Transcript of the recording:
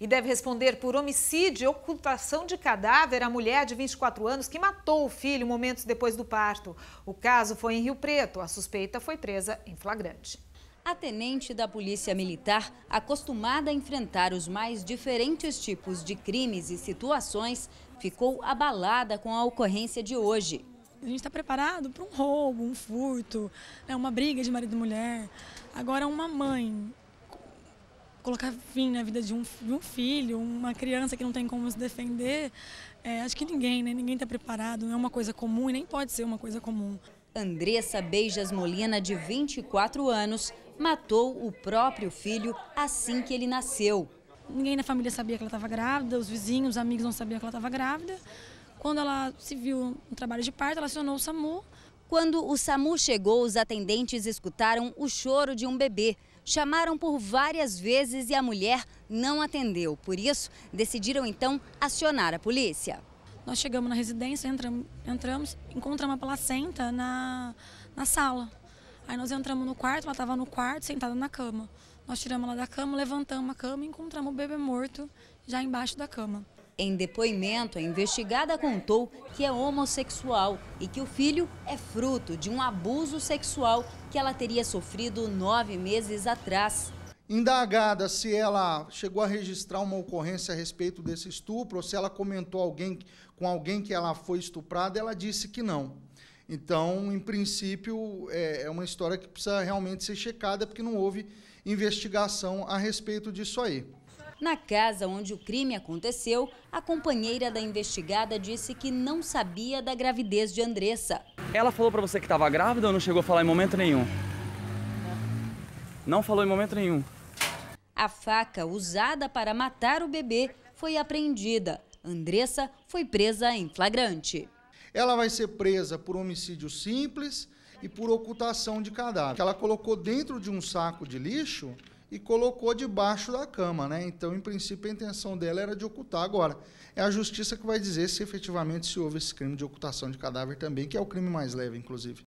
e deve responder por homicídio e ocultação de cadáver a mulher de 24 anos que matou o filho momentos depois do parto. O caso foi em Rio Preto. A suspeita foi presa em flagrante. A tenente da Polícia Militar, acostumada a enfrentar os mais diferentes tipos de crimes e situações, ficou abalada com a ocorrência de hoje. A gente está preparado para um roubo, um furto, né, uma briga de marido e mulher. Agora, uma mãe colocar fim na vida de um, de um filho, uma criança que não tem como se defender, é, acho que ninguém, né? Ninguém está preparado, não é uma coisa comum e nem pode ser uma coisa comum. Andressa Beijas Molina, de 24 anos, matou o próprio filho assim que ele nasceu. Ninguém na família sabia que ela estava grávida, os vizinhos, os amigos não sabiam que ela estava grávida. Quando ela se viu no trabalho de parto, ela acionou o SAMU. Quando o SAMU chegou, os atendentes escutaram o choro de um bebê Chamaram por várias vezes e a mulher não atendeu. Por isso, decidiram então acionar a polícia. Nós chegamos na residência, entramos, entramos encontramos a placenta na, na sala. Aí nós entramos no quarto, ela estava no quarto, sentada na cama. Nós tiramos ela da cama, levantamos a cama e encontramos o bebê morto já embaixo da cama. Em depoimento, a investigada contou que é homossexual e que o filho é fruto de um abuso sexual que ela teria sofrido nove meses atrás. Indagada se ela chegou a registrar uma ocorrência a respeito desse estupro ou se ela comentou alguém, com alguém que ela foi estuprada, ela disse que não. Então, em princípio, é, é uma história que precisa realmente ser checada, porque não houve investigação a respeito disso aí. Na casa onde o crime aconteceu, a companheira da investigada disse que não sabia da gravidez de Andressa. Ela falou para você que estava grávida ou não chegou a falar em momento nenhum? Não falou em momento nenhum. A faca usada para matar o bebê foi apreendida. Andressa foi presa em flagrante. Ela vai ser presa por homicídio simples e por ocultação de cadáver. Ela colocou dentro de um saco de lixo e colocou debaixo da cama, né? Então, em princípio, a intenção dela era de ocultar. Agora, é a justiça que vai dizer se efetivamente se houve esse crime de ocultação de cadáver também, que é o crime mais leve, inclusive.